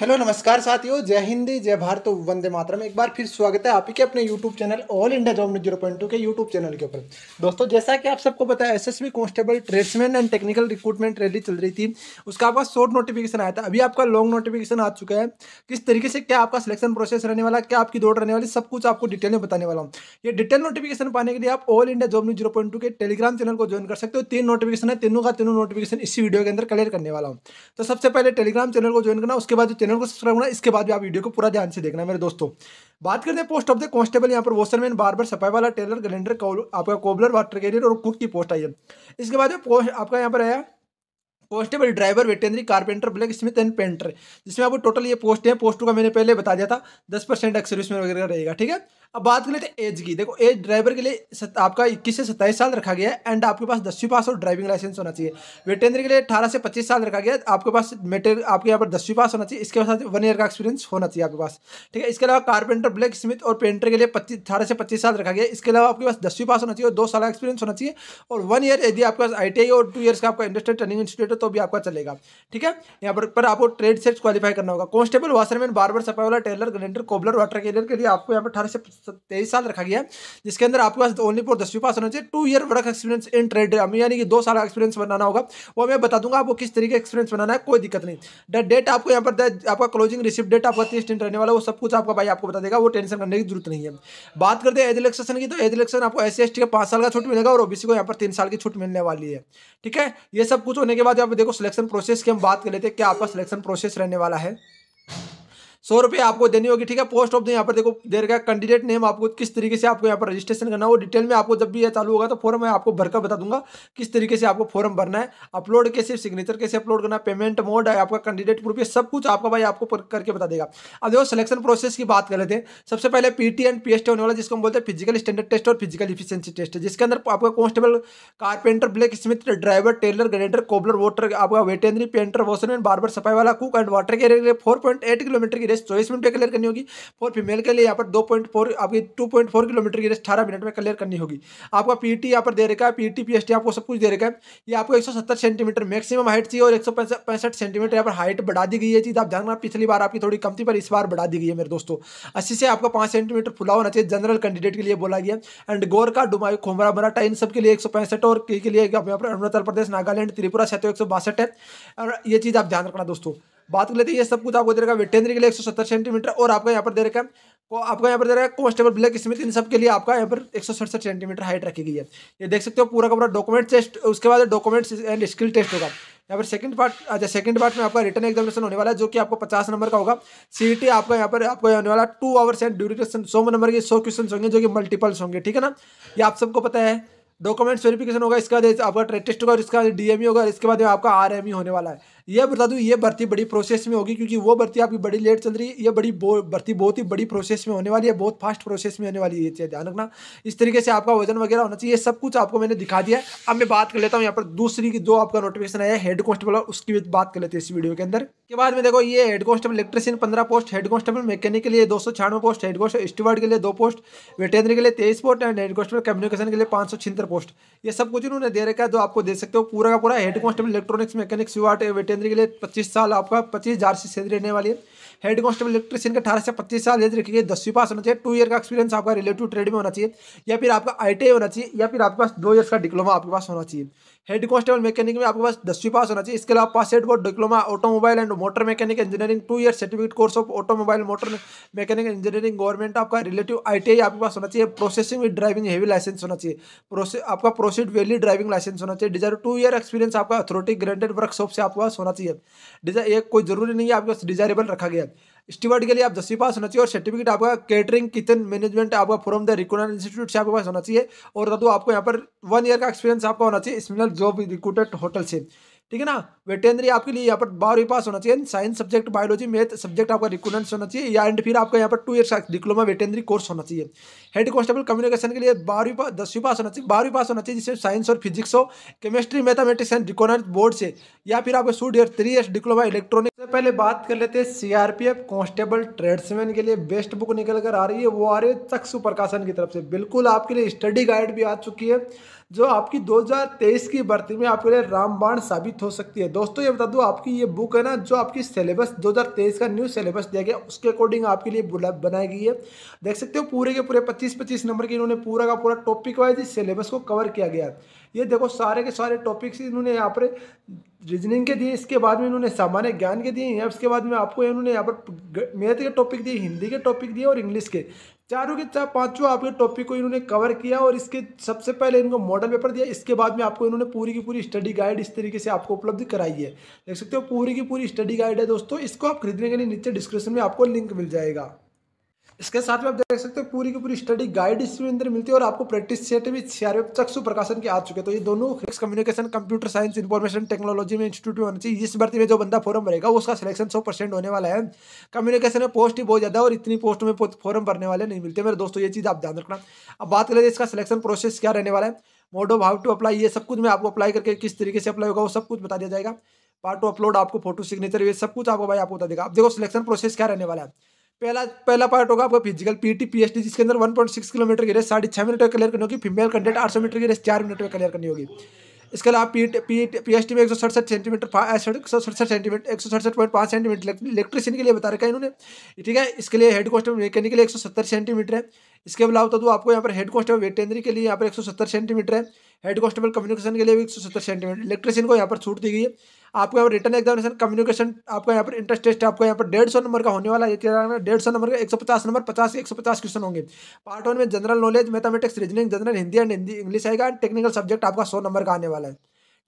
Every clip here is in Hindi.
हेलो नमस्कार साथियों जय हिंदी जय भारत तो वंदे मातरम एक बार फिर स्वागत है आपके अपने YouTube channel all India job zero point two के यूट्यूब चैनल के ऊपर दोस्तों जैसा कि आप सबको पता है SSB constable tradesman and technical recruitment rally चल रही थी उसका आपका शॉर्ट नोटिफिकेशन आया था अभी आपका लॉन्ग नोटिफिकेशन आ चुका है किस तरीके से क्या आपका सिलेक्शन प्रोसेस रहने वाला क्या आपकी दौड़ रहने वाली सब कुछ आपको डिटेल में बताने वाला हूँ ये डिटेल नोटिफिकेशन पाने के लिए आप all India job zero point two के टेलीग्राम चैनल को ज्वाइन कर सकते हो तीन नोटिफिकेशन है तीनों का तीनों नोटिफिकेशन इसी वीडियो के अंदर क्लियर करने वाला हूँ तो सबसे पहले टेलीग्राम चैनल को ज्वाइन करना उसके बाद चैनल को सब्सक्राइब होना इसके बाद भी आप वीडियो को पूरा ध्यान से देखना मेरे दोस्तों बात करते हैं पोस्ट ऑफ द कॉन्स्टेबल यहाँ पर वॉशरमैन बार्बर सफाई वाला टेलर गलेंडर आपका कोबलर वाटर कैरियर और कुक की पोस्ट आई है इसके बाद पोस्ट आपका यहाँ पर आया constable driver veterinary carpenter blacksmith and painter जिसमें आपको टोटल ये पोस्ट है पोस्टों का मैंने पहले बता दिया था दस परसेंट एक्सर्विसमैन वगैरह रहेगा ठीक है अब बात कर लेते हैं एज तो की देखो एज ड्राइवर के लिए सत, आपका इक्कीस से सत्ताईस साल रखा गया है एंड आपके पास दसवीं पास और ड्राइविंग लाइसेंस होना चाहिए वेटेनरी के लिए अठारह से पच्चीस साल रखा गया आपके पास मेटेर आपके यहाँ पर दसवीं पास होना चाहिए इसके साथ वन ईयर का एक्सपीरियंस होना चाहिए आपके पास ठीक है इसके अलावा कारपेंटर ब्लैक स्मिथ और पेंटर के लिए पच्चीस अठारह से पच्चीस साल रखा गया इसके अलावा आपके पास दसवीं पास होना चाहिए और दो साल का एक्सपीरियंस होना चाहिए और वन ईयर यदि आपके पास आई और टू ईयर का आपका इंडस्ट्रियल ट्रेनिंग इंस्टीट्यूट तो भी आपका चलेगा ठीक है यहाँ पर, पर आपको ट्रेड से क्वालिफाई करना होगा कॉन्स्टेबल वाशरमैन बारबर सफाई वाला tailor gardener cobbler water carrier के लिए आपको यहाँ पर अठारह से तेईस साल रखा गया है जिसके अंदर आपके पास ओनली फोर दसवीं पास होना चाहिए two year work experience in trade यानी कि दो साल का एक्सपीरियंस बनाना होगा वो मैं बता दूंगा आपको किस तरीके एक्सपीरियंस बनाना है कोई दिक्कत नहीं डेट आपको यहाँ पर आपका क्लोजिंग रिसिप्ट डेट आपका तीस दिन रहने वाला वो सब कुछ आपका भाई आपको बता देगा वो टेंशन करने की जरूरत नहीं है बात करते हैं एज इलेक्शन की तो एज इलेक्शन आपको एस सी का पांच साल का छूट मिलेगा और ओबीसी को यहाँ पर तीन साल की छूट मिलने वाली है ठीक है ये सब कुछ होने के बाद अब देखो सिलेक्शन प्रोसेस की हम बात कर लेते हैं क्या आपका सिलेक्शन प्रोसेस रहने वाला है सौ रुपये आपको देनी होगी ठीक है पोस्ट ऑफ यहाँ पर देखो दे रखा कैंडिडेट नेम आपको किस तरीके से आपको यहाँ पर रजिस्ट्रेशन करना वो डिटेल में आपको जब भी यह चालू होगा तो फॉर्म मैं आपको भरकर बता दूंगा किस तरीके से आपको फॉर्म भरना है अपलोड कैसे सिग्नेचर कैसे अपलोड करना पेमेंट मोड है आपका कैंडिडेट प्रूफ ये सब कुछ आपका भाई आपको करके बता देगा अब देखो सिलेक्शन प्रोसेस की बात कर लेते हैं सबसे पहले पीटी एंड पीएसटी होने वाला जिसको हम बोलते हैं फिजिकल स्टैंडर्ड टेस्ट और फिजिकल इफिशियंसी टेस्ट जिसके अंदर आपका constable carpenter blacksmith driver tailor grader cobbler water आपका वेटेनरी पेंटर वॉशरमैन बार्बर सफाई वाला कुक एंड वाटर के फोर पॉइंट एट किलोमीटर की रेस चौबीस मिनट में क्लियर करनी होगी फॉर फीमेल के लिए यहाँ पर दो पॉइंट फोर आपकी टू पॉइंट फोर किलोमीटर की रेस अठारह मिनट में क्लियर करनी होगी आपका पी टी यहाँ पर दे रखा है P T P S T आपको सब कुछ दे रखा है ये आपको एक सौ सत्तर सेंटीमीटर मैक्सिमम हाइट चाहिए और एक सौ पैंसठ सेंटीमीटर यहाँ पर हाइट बढ़ा दी गई है चीज़ आप जानना पिछली बार आपकी थोड़ी कम थी पर इस बार बढ़ा दी गई है मेरे दोस्तों अस्सी से आपका पांच सेंटीमीटर फुला होना चाहिए जनरल कैंडिडेट के लिए बोला गया एंड गोरका डुमाई खोमरा मराठा इन सब के लिए एक और के लिए अरुणाचल प्रदेश नागालैंड त्रिपुरा से तो एक है और ये चीज़ आप ध्यान रखना दोस्तों बात कर लेते हैं ये सब कुछ आपको दे रखा है वेटेनरी के लिए एक सेंटीमीटर और आपका यहाँ पर दे रखा है को आपका यहाँ पर दे रहा है कॉन्स्टेबल ब्लैक स्मिथ इन सब के लिए आपका यहाँ पर एक सेंटीमीटर हाइट रखी गई है ये देख सकते हो पूरा का पूरा डॉक्यूमेंट टेस्ट उसके बाद डॉक्यूमेंट्स एंड स्किल टेस्ट होगा यहाँ पर सेकंड पार्ट अच्छा सेकंड पार्ट में आपका रिटर्न एग्जामिनेशन होने वाला है जो कि आपको पचास नंबर का होगा सीईटी आपका यहाँ पर आपको होने वाला टू आवर्स एंड ड्यूरेशन सौ नंबर के सौ क्वेश्चन होंगे जो कि मल्टीपल्स होंगे ठीक है ना ये आप सबको पता है डॉक्यूमेंट्स वेरिफिकेशन होगा इसका आपका ट्रेड टेस्ट होगा और इसका डीएमई होगा इसके बाद आपका आर e e होने वाला है यह बता दूँ ये भर्ती बड़ी प्रोसेस में होगी क्योंकि वो भर्ती आपकी बड़ी लेट चल रही है ये बड़ी भर्ती बहुत ही बड़ी प्रोसेस में होने वाली है बहुत फास्ट प्रोसेस में होने वाली है ध्यान रखना इस तरीके से आपका वजन वगैरह होना चाहिए सब कुछ आपको मैंने दिखा दिया अब मैं बात कर लेता हूँ यहाँ पर दूसरी की जो आपका नोटिफिकेशन आया हेड कॉन्स्टेबल और उसकी भी बात कर लेते हैं इस वीडियो के अंदर के बाद में देखो ये हेड कॉन्स्टेबल इलेक्ट्रीशियन पंद्रह पोस्ट हेड कॉन्स्टेबल मैकेनिक के लिए दो सौ छियानवे पोस्ट हेड कॉन्स्टेबल स्टीवर्ड के लिए दो पोस्ट वेटेनरी के लिए तेईस post and head constable communication के लिए पाँच सौ छिहत्तर पोस्ट ये सब कुछ इन्होंने दे रखा है जो आपको दे सकते हो पूरा का पूरा head constable electronics mechanics UR salary के लिए पच्चीस साल आपका पच्चीस हजार से सैलरी रहने वाली है हेड कॉन्स्टेबल इलेक्ट्रिशियन के अठारह से पच्चीस साल एज रखिए दसवीं पास होना चाहिए टू ईयर का एक्सपीरियंस आपका रिलेटिव ट्रेड में होना चाहिए या फिर आपका आई होना चाहिए या फिर आपके पास दो ईयर का डिप्लोमा आपके पास होना चाहिए हेड कॉन्स्टेबल मैकेनिक में आपके पास दसवीं पास होना चाहिए इसके अलावा पास head board diploma automobile and motor mechanic engineering two year certificate course of automobile motor mechanic engineering government आपका रिलेटिव आई आपके पास होना चाहिए processing with driving heavy licence होना चाहिए प्रोसेस आपका प्रोसीड वेली ड्राइविंग लाइसेंस होना चाहिए डिजायर टू ईयर एक्सपीरियंस आपका अथॉरिटी ग्रांटेड वर्कशॉप से आपके पास होना चाहिए डिजायर एक कोई जरूरी नहीं है आपके पास डिजायरेबल रखा गया स्टीवर्ड के लिए आप दसवीं पास होना चाहिए और सर्टिफिकेट आपका कैटरिंग किचन मैनेजमेंट आपका फ्रॉम द रिक्रूटमेंट इंस्टीट्यूट से आपके पास होना चाहिए और दादू आपको यहाँ पर वन ईयर का एक्सपीरियंस आपका होना चाहिए स्मिनल जॉब रिक्रूटेड होटल से ठीक है ना वेटेनरी आपके लिए यहाँ पर बारहवीं पास होना चाहिए science subject biology math subject आपका रिक्रूटमेंट होना चाहिए या एंड फिर आपका यहाँ पर two year diploma veterinary course होना चाहिए हेड कॉन्स्टेबल कम्युनिकेशन के लिए बारहवीं पास दसवीं पास होना चाहिए बारहवीं पास होना चाहिए जिसमें साइंस और फिजिक्स हो chemistry mathematics and recruitment board से या फिर आपको शूट year three year diploma electronic से पहले बात कर लेते हैं सीआरपीएफ कांस्टेबल ट्रेड्समैन के लिए बेस्ट बुक निकल कर आ रही है वो आ रही है चक्षु प्रकाशन की तरफ से बिल्कुल आपके लिए स्टडी गाइड भी आ चुकी है जो आपकी 2023 की भर्ती में आपके लिए रामबाण साबित हो सकती है दोस्तों ये बता दूँ आपकी ये बुक है ना जो आपकी सिलेबस 2023 का न्यू सिलेबस दिया गया उसके अकॉर्डिंग आपके लिए बनाई गई है देख सकते हो पूरे के पूरे 25-25 नंबर के इन्होंने पूरा का पूरा टॉपिक वाइज इस सिलेबस को कवर किया गया ये देखो सारे के सारे टॉपिक्स इन्होंने यहाँ पर रीजनिंग के दिए इसके बाद में इन्होंने सामान्य ज्ञान के दिए या इसके बाद में आपको इन्होंने यहाँ पर मैथ के टॉपिक दिए हिंदी के टॉपिक दिए और इंग्लिश के चारों के चार पांचों आपके टॉपिक को इन्होंने कवर किया और इसके सबसे पहले इनको मॉडल पेपर दिया इसके बाद में आपको इन्होंने पूरी की पूरी स्टडी गाइड इस तरीके से आपको उपलब्ध कराई है देख सकते हो पूरी की पूरी स्टडी गाइड है दोस्तों इसको आप खरीदने के लिए नीचे डिस्क्रिप्शन में आपको लिंक मिल जाएगा इसके साथ में आप देख सकते हो पूरी की पूरी स्टडी गाइड इसमें अंदर मिलती है और आपको प्रैक्टिस सेट भी सीआरएफ चक्षु प्रकाशन के आ चुके हैं तो ये दोनों communication computer science information technology में इंस्टीट्यूट होना चाहिए इस भर्ती में जो बंदा फॉर्म भरेगा उसका सिलेक्शन सौ परसेंट होने वाला है कम्युनिकेशन में पोस्ट ही बहुत ज़्यादा और इतनी पोस्ट में फॉर्म भरने वाले नहीं मिलते मेरे दोस्तों ये चीज़ आप ध्यान रखना अब बात करें इसका सिलेक्शन प्रोसेस क्या रहने वाला है mode of how to apply ये सब कुछ मैं आपको अप्लाई करके किस तरीके से अप्लाई होगा वो सब कुछ बता दिया जाएगा पार्ट टू अपलोड आपको फोटो सिग्नेचर ये सब कुछ आपको भाई आपको बता देगा अब देखो सिलेक्शन प्रोसेस क्या रहने वाला है पहला पहला पार्ट होगा आपका फिजिकल पीटी पीएसटी जिसके अंदर 1.6 किलोमीटर की रेस साढ़े छः मिनट में क्लियर करनी होगी फीमेल आठ सौ मीटर की रेस चार मिनट में क्लियर करनी होगी इसके अलावा P P P H T में एक सौ सड़सठ सेंटीमीटर एक सौ सड़सठ सेंटीमीटर एक सौ सड़सठ पॉइंट पाँच सेंटीमीटर इलेक्ट्रिशियन के लिए बता रखा है इन्होंने ठीक है इसके लिए हेड कांस्टेबल मैकेनिक के लिए एक सौ सत्तर सेंटीमीटर है इसके अलावा तो, तो आपको यहाँ पर हेड कांस्टेबल वेटेनरी के लिए यहाँ पर एक सौ सत्तर सेंटीमीटर है हेड कॉन्स्टेबल कम्युनिकेशन के लिए भी एक सौ सत्तर सेंटीमीटर इलेक्ट्रिशियन को यहाँ पर छूट दी गई है आपको यहाँ पर रिटर्न एग्जामिनेशन कम्युनिकेशन आपका यहाँ पर इंटरेस्ट टेस्ट आपका यहाँ पर डेढ़ सौ नंबर का होने वाला है डेढ़ सौ नंबर का एक सौ पचास नंबर पचास एक सौ पचास क्वेश्चन होंगे पार्ट वन में general knowledge mathematics reasoning general Hindi and Hindi English आएगा एंड टेक्निकल सब्जेक्ट आपका सौ नंबर का आने वाला है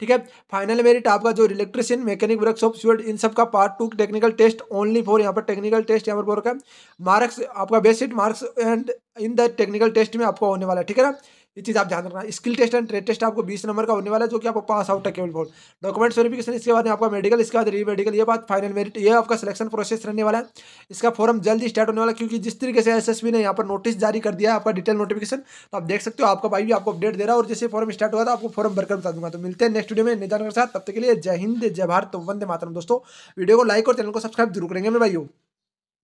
ठीक है फाइनल मेरिट आपका जो इलेक्ट्रिशियन मैकेनिक वर्कशॉप स्टूडेंट इन सब का part two technical test only for यहाँ पर टेक्निकल टेस्ट यहाँ पर रखा है मार्क्स आपका basic marks and in the technical test में आपका होने वाला है ठीक है ना ये चीज़ आप ध्यान रखना skill test and trade test आपको बीस नंबर का होने वाला है जो कि आपको पास आउट है केवल फोर्ड डॉक्यूमेंट्स वेरिफिकेशन इसके बाद आपका मेडिकल इसके बाद री मेडिकल ये बात फाइनल मेरिट ये आपका सिलेक्शन प्रोसेस रहने वाला है इसका फॉर्म जल्दी स्टार्ट होने वाला है क्योंकि जिस तरीके से एस ने यहाँ पर नोटिस जारी कर दिया है आपका डिटेल नोटिफिकेशन तो आप देख सकते हो आपका भाई भी आपको अपडेट दे रहा है और जैसे फॉर्म स्टार्ट हुआ था आपको फॉर्म भरकर बता दूंगा तो मिलते हैं नेक्स्ट वीडियो में निदान के साथ तब तक के लिए जय हिंद जय भारत तो वंदे मातरम दोस्तों वीडियो को लाइक और चैनल को सब्सक्राइब जरूर करेंगे मैं भाई